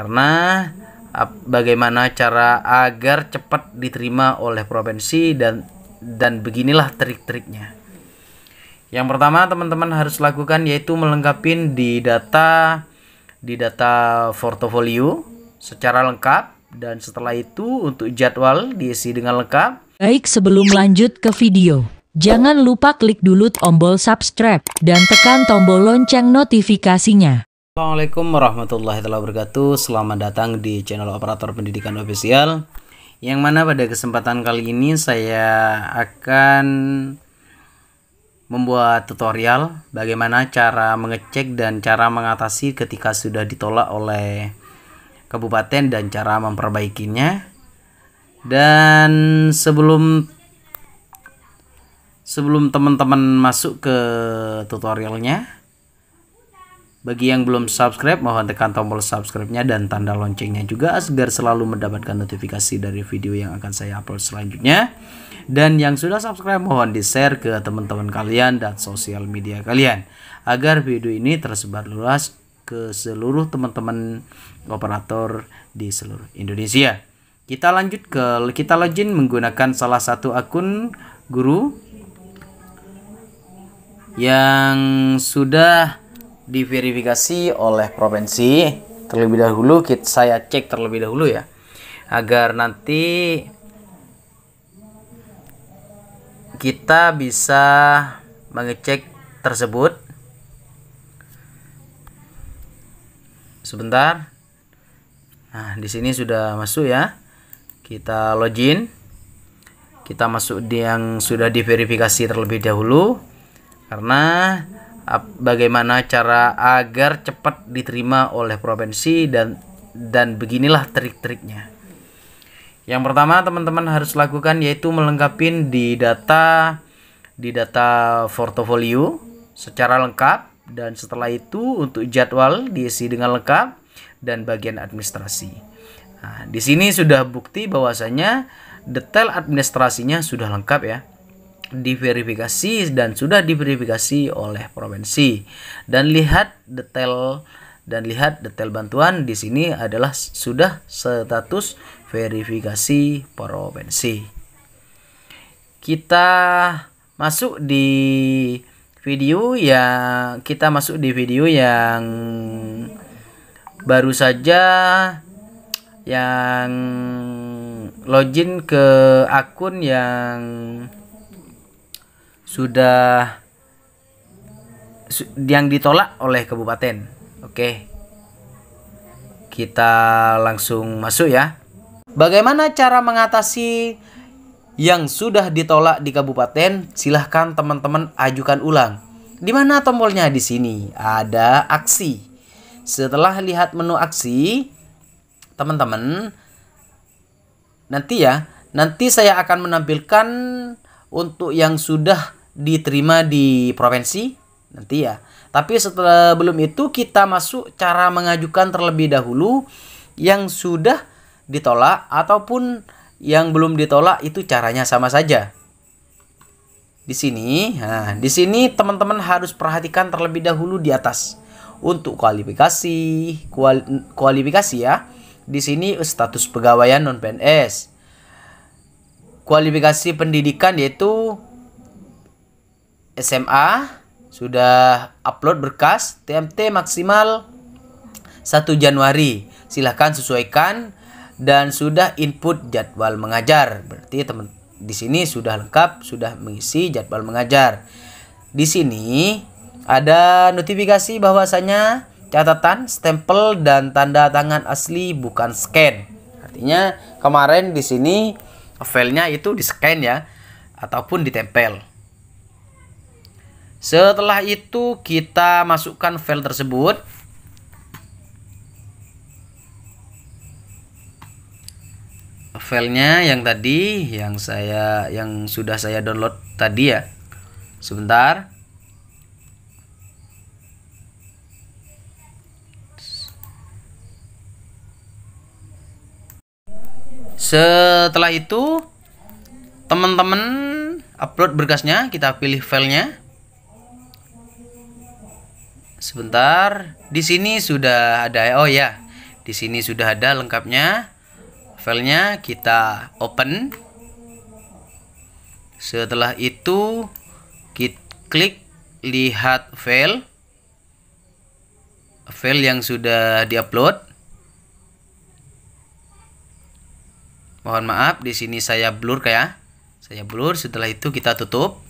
Karena bagaimana cara agar cepat diterima oleh provinsi dan dan beginilah trik-triknya. Yang pertama teman-teman harus lakukan yaitu melengkapi di data di data portfolio secara lengkap dan setelah itu untuk jadwal diisi dengan lengkap. Baik sebelum lanjut ke video, jangan lupa klik dulu tombol subscribe dan tekan tombol lonceng notifikasinya. Assalamualaikum warahmatullahi wabarakatuh Selamat datang di channel operator pendidikan ofisial. Yang mana pada kesempatan kali ini saya akan membuat tutorial Bagaimana cara mengecek dan cara mengatasi ketika sudah ditolak oleh kabupaten dan cara memperbaikinya Dan sebelum sebelum teman-teman masuk ke tutorialnya bagi yang belum subscribe, mohon tekan tombol subscribe-nya dan tanda loncengnya juga agar selalu mendapatkan notifikasi dari video yang akan saya upload selanjutnya. Dan yang sudah subscribe, mohon di-share ke teman-teman kalian dan sosial media kalian agar video ini tersebar luas ke seluruh teman-teman operator di seluruh Indonesia. Kita lanjut ke kita login menggunakan salah satu akun guru yang sudah diverifikasi oleh provinsi terlebih dahulu kita saya cek terlebih dahulu ya agar nanti kita bisa mengecek tersebut sebentar nah di sini sudah masuk ya kita login kita masuk di yang sudah diverifikasi terlebih dahulu karena bagaimana cara agar cepat diterima oleh provinsi dan dan beginilah trik-triknya. Yang pertama teman-teman harus lakukan yaitu melengkapi di data di data portfolio secara lengkap dan setelah itu untuk jadwal diisi dengan lengkap dan bagian administrasi. Nah, di sini sudah bukti bahwasanya detail administrasinya sudah lengkap ya diverifikasi dan sudah diverifikasi oleh provinsi dan lihat detail dan lihat detail bantuan di sini adalah sudah status verifikasi provinsi kita masuk di video ya kita masuk di video yang baru saja yang login ke akun yang sudah yang ditolak oleh kabupaten. Oke. Kita langsung masuk ya. Bagaimana cara mengatasi yang sudah ditolak di kabupaten? Silahkan teman-teman ajukan ulang. Di mana tombolnya? Di sini. Ada aksi. Setelah lihat menu aksi, teman-teman nanti ya, nanti saya akan menampilkan untuk yang sudah diterima di provinsi nanti ya. Tapi setelah belum itu kita masuk cara mengajukan terlebih dahulu yang sudah ditolak ataupun yang belum ditolak itu caranya sama saja. Di sini, nah, di sini teman-teman harus perhatikan terlebih dahulu di atas untuk kualifikasi, kual, kualifikasi ya. Di sini status pegawaian non PNS. Kualifikasi pendidikan yaitu SMA sudah upload berkas TMT maksimal 1 Januari. Silahkan sesuaikan dan sudah input jadwal mengajar. Berarti teman di sini sudah lengkap, sudah mengisi jadwal mengajar. Di sini ada notifikasi bahwasanya catatan, stempel dan tanda tangan asli bukan scan. Artinya kemarin di sini filenya itu di scan ya ataupun ditempel. Setelah itu kita masukkan file tersebut. Filenya yang tadi yang saya yang sudah saya download tadi ya. Sebentar. Setelah itu teman-teman upload berkasnya, kita pilih filenya sebentar. Di sini sudah ada oh ya. Di sini sudah ada lengkapnya. Filenya kita open. Setelah itu kita klik lihat file file yang sudah diupload. Mohon maaf di sini saya blur kayak, Saya blur setelah itu kita tutup.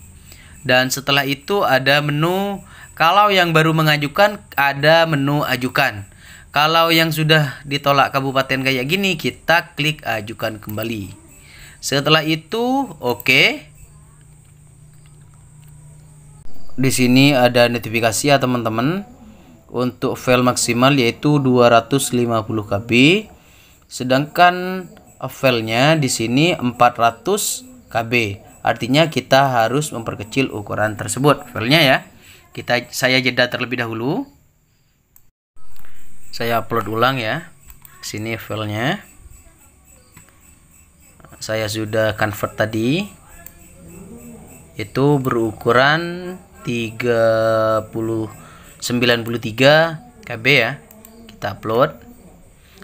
Dan setelah itu ada menu kalau yang baru mengajukan ada menu ajukan. Kalau yang sudah ditolak kabupaten kayak gini, kita klik ajukan kembali. Setelah itu, oke. Okay. Di sini ada notifikasi ya teman-teman. Untuk file maksimal yaitu 250 KB. Sedangkan filenya di sini 400 KB. Artinya kita harus memperkecil ukuran tersebut filenya ya. Kita saya jeda terlebih dahulu. Saya upload ulang ya. Sini filenya. Saya sudah convert tadi. Itu berukuran 30 93 KB ya. Kita upload.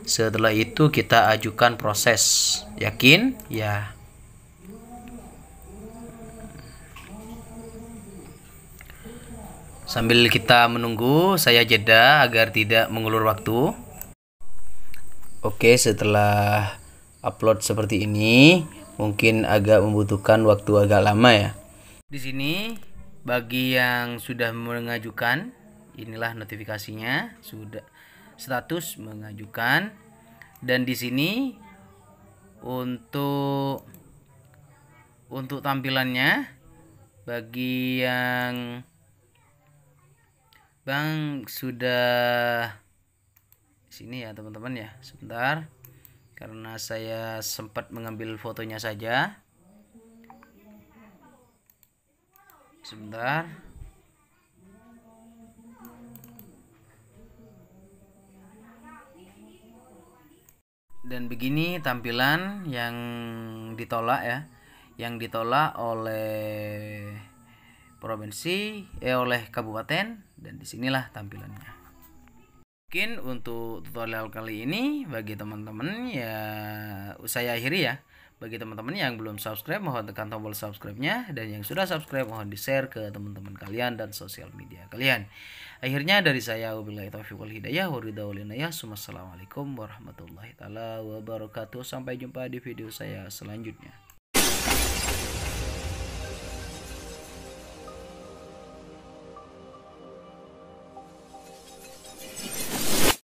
Setelah itu kita ajukan proses. Yakin? Ya. Sambil kita menunggu, saya jeda agar tidak mengulur waktu. Oke, setelah upload seperti ini, mungkin agak membutuhkan waktu agak lama ya. Di sini, bagi yang sudah mengajukan, inilah notifikasinya, sudah status mengajukan. Dan di sini untuk untuk tampilannya bagi yang Bang sudah sini ya teman-teman ya sebentar karena saya sempat mengambil fotonya saja sebentar dan begini tampilan yang ditolak ya yang ditolak oleh provinsi eh, oleh kabupaten dan disinilah tampilannya mungkin untuk tutorial kali ini bagi teman-teman ya saya akhiri ya bagi teman-teman yang belum subscribe mohon tekan tombol subscribe-nya dan yang sudah subscribe mohon di-share ke teman-teman kalian dan sosial media kalian. Akhirnya dari saya wabillahi taufiq wal hidayah wa Assalamualaikum warahmatullahi taala wabarakatuh. Sampai jumpa di video saya selanjutnya.